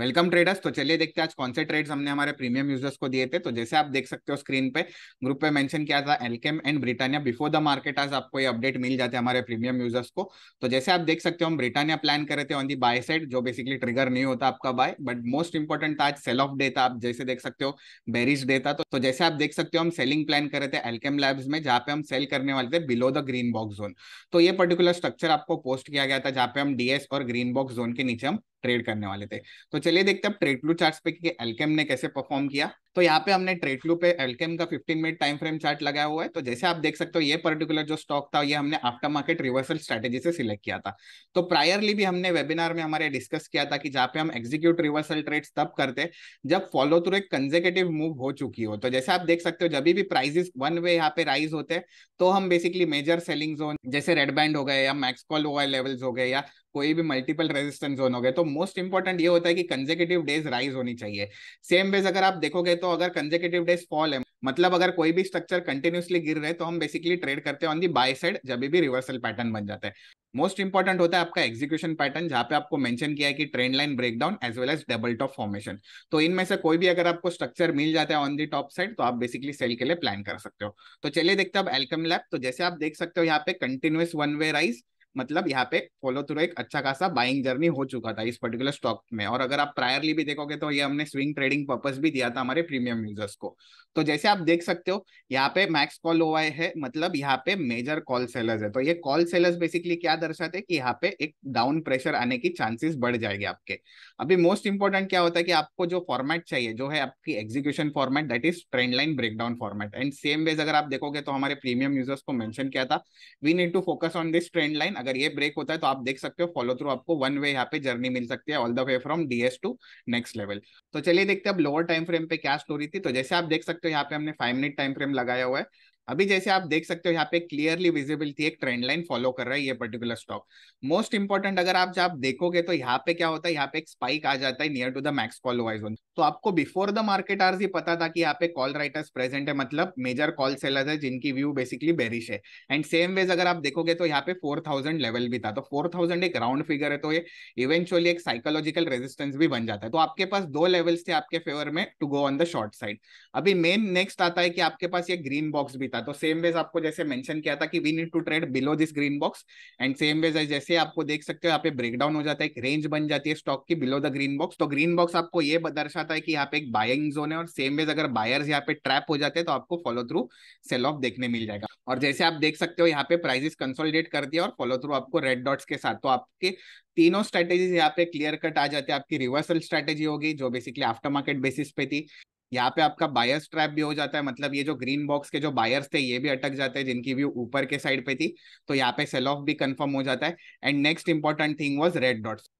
Welcome traders तो चलिए देखते हैं आज कौन से ट्रेड्स हमने हमारे प्रीमियम यूजर्स को दिए थे तो जैसे आप देख सकते हो स्क्रीन पे ग्रुप पे मेंशन किया था Alkem and Britannia before the market आज आपको ये अपडेट मिल जाते हैं हमारे प्रीमियम यूजर्स को तो जैसे आप देख सकते हो हम ब्रिटानिया प्लान रहे थे ऑन दी बाय साइड जो बेसिकली ट्रिगर नहीं होता आपका बाय बट मोस्ट इंपॉर्टेंट था आज सेल ऑफ डे था आप जैसे देख सकते हो बेरिज डे था तो, तो जैसे आप देख सकते हो हम सेलिंग प्लान रहे थे एलकेम लैब्स में जहाँ पे हम सेल करने वाले थे below the green box zone तो ये पर्टिकुलर स्ट्रक्चर आपको पोस्ट किया गया था जहाँ पे हम डीएस और ग्रीन बॉक्स जोन के नीचे हम ट्रेड करने वाले थे तो चलिए देखते हैं अब ट्रेड ब्लू चार्ट पे कि एलकेम ने कैसे परफॉर्म किया तो यहाँ पे हमने ट्रेड फ्लू पे एलकेम का 15 मिनट टाइम फ्रेम चार्ट लगाया हुआ है तो जैसे आप देख सकते हो ये पर्टिकुलर जो स्टॉक था ये हमने आफ्टर मार्केट रिवर्सल स्ट्रेटेजी से सिलेक्ट किया था तो प्रायरली भी हमने वेबिनार में हमारे डिस्कस किया था कि जहाँ पे हम एग्जीक्यूट रिवर्सल ट्रेड तब करते जब फॉलो थ्रू एक कंजेकेटिव मूव हो चुकी हो तो जैसे आप देख सकते हो जब भी प्राइजेस वन वे यहाँ पे राइज होते हैं तो हम बेसिकली मेजर सेलिंग जोन जैसे रेड बैंड हो गए या मैक्स कॉल हो गए लेवल्स हो गए या कोई भी मल्टीपल रेजिस्टेंस जोन हो गए तो मोस्ट इंपॉर्टेंट ये होता है कि कंजेकेटिव डेज राइज होनी चाहिए सेम वेज अगर आप देखोगे तो अगर कंजेकेटिव डेज फॉल है मतलब अगर कोई भी स्ट्रक्चर कंटिन्यूसली गिर रहे तो हम बेसिकली ट्रेड करते हैं ऑन दी बाय साइड जब भी रिवर्सल पैटर्न बन जाता है मोस्ट इंपॉर्टेंट होता है आपका एग्जीक्यूशन पैटर्न जहां पे आपको मेंशन किया है कि trend line breakdown as well as double top formation तो इनमें से कोई भी अगर आपको स्ट्रक्चर मिल जाता है ऑन दी टॉप साइड तो आप बेसिकली सेल के लिए प्लान कर सकते हो तो चलिए देखते हैं अब एलकम लैब तो जैसे आप देख सकते हो यहाँ पे कंटिन्यूस वन वे राइज मतलब यहाँ पे फॉलो थ्रू एक अच्छा खासा बाइंग जर्नी हो चुका था इस पर्टिकुलर स्टॉक में और अगर आप प्रायरली भी देखोगे तो ये हमने स्विंग ट्रेडिंग पर्पस भी दिया था हमारे प्रीमियम यूजर्स को तो जैसे आप देख सकते हो यहाँ पे मैक्स कॉल ओवा है मतलब यहाँ पे मेजर कॉल सेलर्स है तो ये कॉल सेलर्स बेसिकली क्या दर्शाते हैं कि यहाँ पे एक डाउन प्रेशर आने की चांसेस बढ़ जाएंगे आपके अभी मोस्ट इंपॉर्टेंट क्या होता है कि आपको जो फॉर्मेट चाहिए जो है आपकी execution format that is trend line breakdown format and same ways अगर आप देखोगे तो हमारे प्रीमियम यूजर्स को मैंशन किया था we need to focus on this trend line अगर ये ब्रेक होता है तो आप देख सकते हो फॉलो थ्रू आपको वन वे यहाँ पे जर्नी मिल सकती है all the way from DS to next level तो चलिए देखते हैं अब लोअर टाइम फ्रेम पे क्या स्टोरी थी तो जैसे आप देख सकते हो यहाँ पे हमने फाइव मिनट टाइम फ्रेम लगाया हुआ है अभी जैसे आप देख सकते हो यहाँ पे क्लियरली विजिबल थी एक ट्रेंड लाइन फॉलो कर रहा है ये पर्टिकुलर स्टॉक मोस्ट इंपॉर्टेंट अगर आप जब देखोगे तो यहाँ पे क्या होता है यहाँ पे एक स्पाइक आ जाता है near to the max call wise तो आपको बिफोर द मार्केट आर्स ही पता था कि यहाँ पे कॉल राइटर्स प्रेजेंट है मतलब मेजर कॉल सेलर है जिनकी व्यू बेसिकली बेरिश है एंड सेम वेज अगर आप देखोगे तो यहाँ पे फोर थाउजेंड लेवल भी था तो फोर थाउजेंड एक राउंड फिगर है तो ये इवेंचुअली एक साइकोलॉजिकल रेजिस्टेंस भी बन जाता है तो आपके पास दो लेवल्स थे आपके फेवर में to go on the short side अभी मेन नेक्स्ट आता है कि आपके पास ये ग्रीन बॉक्स भी था है तो सेम वेज आपको जैसे मेंशन किया था कि we need to trade below this green box and same ways जैसे आपको देख सकते हो यहाँ पे ब्रेकडाउन हो जाता है एक रेंज बन जाती है स्टॉक की बिलो द ग्रीन बॉक्स तो ग्रीन बॉक्स आपको ये दर्शाता है कि यहाँ पे एक बाइंग जोन है और सेम वेज अगर बायर्स यहाँ पे ट्रैप हो जाते हैं तो आपको फॉलो थ्रू सेल ऑफ देखने मिल जाएगा और जैसे आप देख सकते हो यहाँ पे प्राइजेस कंसोलिडेट कर दिया और फॉलो थ्रू आपको रेड डॉट्स के साथ तो आपके तीनों स्ट्रेटेजीज यहाँ पे क्लियर कट आ जाते हैं आपकी रिवर्सल स्ट्रेटेजी होगी जो बेसिकली आफ्टर मार्केट बेसिस पे थी यहाँ पे आपका बायर्स ट्रैप भी हो जाता है मतलब ये जो ग्रीन बॉक्स के जो बायर्स थे ये भी अटक जाते हैं जिनकी व्यू ऊपर के साइड पे थी तो यहाँ पे सेल ऑफ भी कंफर्म हो जाता है and next important thing was red dots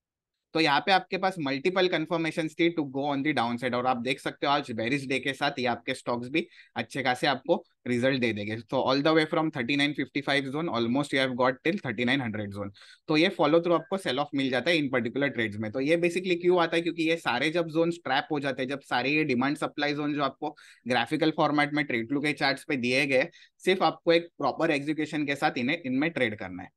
तो यहाँ पे आपके पास मल्टीपल कन्फर्मेशन थी to go on the down side और आप देख सकते हो आज बेरिस डे के साथ ये आपके स्टॉक्स भी अच्छे खासे आपको रिजल्ट दे देंगे तो all the way from thirty nine fifty five zone almost you have got till thirty nine hundred zone तो ये फॉलो थ्रू आपको सेल ऑफ मिल जाता है इन पर्टिकुलर ट्रेड्स में तो ये बेसिकली क्यों आता है क्योंकि ये सारे जब जोन ट्रैप हो जाते हैं जब सारे ये डिमांड सप्लाई जोन जो आपको ग्राफिकल फॉर्मेट में ट्रेड लू के चार्ट पे दिए गए सिर्फ आपको एक प्रॉपर एग्जीक्यूशन के साथ इन्हें इनमें ट्रेड करना है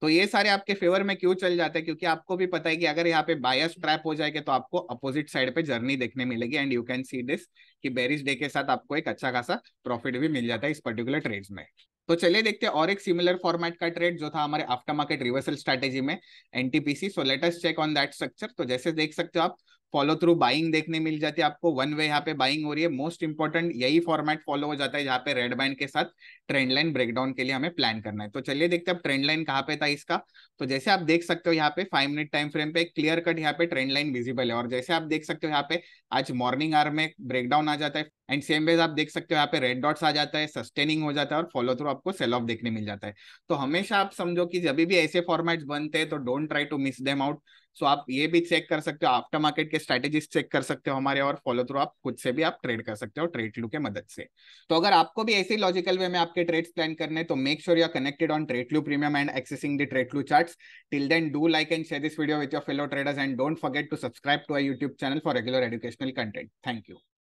तो ये सारे आपके फेवर में क्यों चल जाते हैं क्योंकि आपको भी पता है कि अगर यहाँ पे बायस ट्रैप हम्म। हो जाएगा तो आपको अपोजिट साइड पे जर्नी देखने मिलेगी and you can see this कि बेरिस डे के साथ आपको एक अच्छा खासा प्रॉफिट भी मिल जाता है इस पर्टिकुलर ट्रेड में तो चलिए देखते हैं और एक सिमिलर फॉर्मेट का ट्रेड जो था हमारे आफ्टर मार्केट रिवर्सल स्ट्रैटेजी में NTPC so let us check on that structure तो जैसे देख सकते हो आप फॉलो थ्रू बाइंग देखने मिल जाती है आपको वन वे यहाँ पे बाइंग हो रही है मोस्ट इंपॉर्टेंट यही फॉर्मेट फॉलो हो जाता है जहाँ पे रेड बैंड के साथ ट्रेंड लाइन ब्रेकडाउन के लिए हमें प्लान करना है तो चलिए देखते हैं अब ट्रेंड लाइन कहाँ पे था इसका तो जैसे आप देख सकते हो यहाँ पे फाइव मिनट टाइम फ्रेम पे क्लियर कट यहाँ पे ट्रेंड लाइन विजिबल है और जैसे आप देख सकते हो यहाँ पे आज मॉर्निंग आर में ब्रेकडाउन आ जाता है एंड सेम वेज आप देख सकते हो यहाँ पे रेड डॉट्स आ जाता है सस्टेनिंग हो जाता है और फॉलो थ्रू आपको सेल ऑफ देखने मिल जाता है तो हमेशा आप समझो कि जब भी ऐसे फॉर्मेट्स बनते हैं तो don't try to miss them out so आप ये भी चेक कर सकते हो आफ्टर मार्केट के स्ट्रेटेजीज चेक कर सकते हो हमारे और फॉलो थ्रू आप खुद से भी आप ट्रेड कर सकते हो ट्रेड लू के मदद से तो अगर आपको भी ऐसे लॉजिकल वे में आपके ट्रेड्स प्लान करने तो make sure you're connected on Tradelu premium and accessing the Tradelu charts till then do like and share this video with your fellow traders and don't forget to subscribe to our YouTube channel for regular educational content thank you